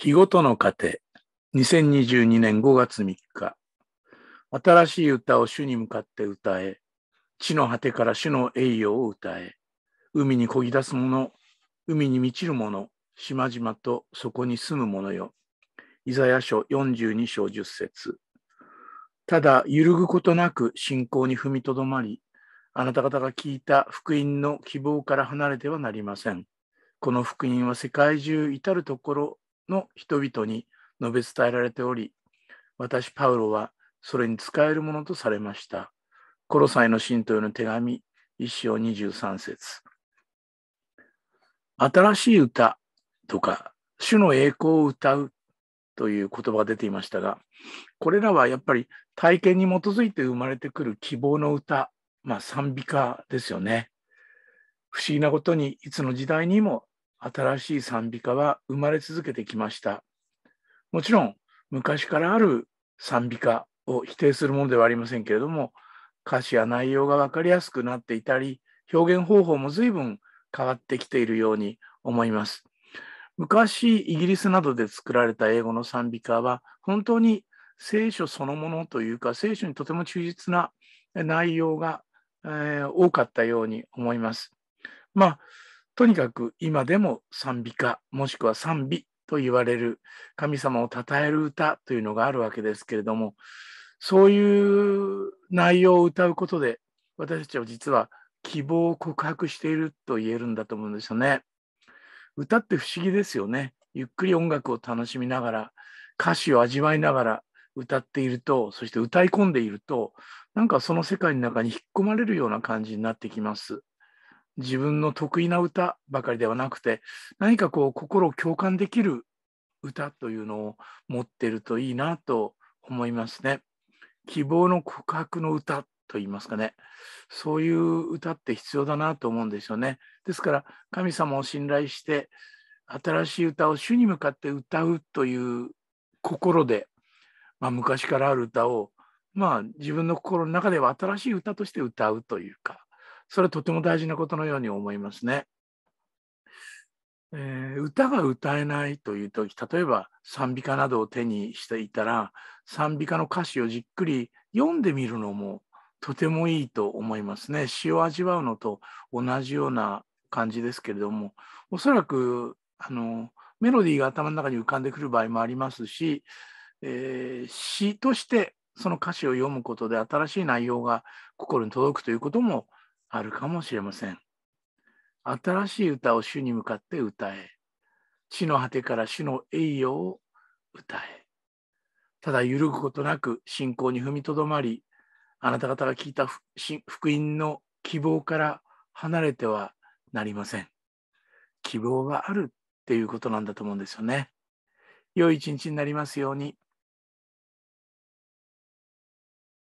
日ごとの糧、2022年5月3日。新しい歌を主に向かって歌え、地の果てから主の栄誉を歌え、海にこぎ出す者、海に満ちる者、島々とそこに住む者よ。イザヤ書42章10節ただ、揺るぐことなく信仰に踏みとどまり、あなた方が聞いた福音の希望から離れてはなりません。この福音は世界中至るところの人々に述べ伝えられており、私、パウロはそれに使えるものとされました。コロサイの信徒への手紙、一章23節新しい歌とか、主の栄光を歌うという言葉が出ていましたが、これらはやっぱり体験に基づいて生まれてくる希望の歌、まあ、賛美歌ですよね。不思議なことに、いつの時代にも新しい賛美歌は生まれ続けてきました。もちろん昔からある賛美歌を否定するものではありませんけれども歌詞や内容が分かりやすくなっていたり表現方法も随分変わってきているように思います。昔イギリスなどで作られた英語の賛美歌は本当に聖書そのものというか聖書にとても忠実な内容が、えー、多かったように思います。まあとにかく今でも賛美歌もしくは賛美と言われる神様を称える歌というのがあるわけですけれどもそういう内容を歌うことで私たちは実は希望を告白していると言えるんだと思うんですよね。歌って不思議ですよね。ゆっくり音楽を楽しみながら歌詞を味わいながら歌っているとそして歌い込んでいるとなんかその世界の中に引っ込まれるような感じになってきます。自分の得意な歌ばかりではなくて何かこう心を共感できる歌というのを持ってるといいなと思いますね。希望の告白の歌と言いますかねそういう歌って必要だなと思うんですよね。ですから神様を信頼して新しい歌を主に向かって歌うという心で、まあ、昔からある歌を、まあ、自分の心の中では新しい歌として歌うというかそれはとても大事なことのように思いますね。えー、歌が歌えないという時例えば賛美歌などを手にしていたら賛美歌の歌詞をじっくり読んでみるのもとてもいいと思いますね。詩を味わうのと同じような感じですけれどもおそらくあのメロディーが頭の中に浮かんでくる場合もありますし、えー、詩としてその歌詞を読むことで新しい内容が心に届くということもあるかもしれません。新しい歌を主に向かって歌え。地の果てから主の栄誉を歌え。ただ揺るぐことなく信仰に踏みとどまり、あなた方が聞いた福音の希望から離れてはなりません。希望があるっていうことなんだと思うんですよね。良い一日になりますように。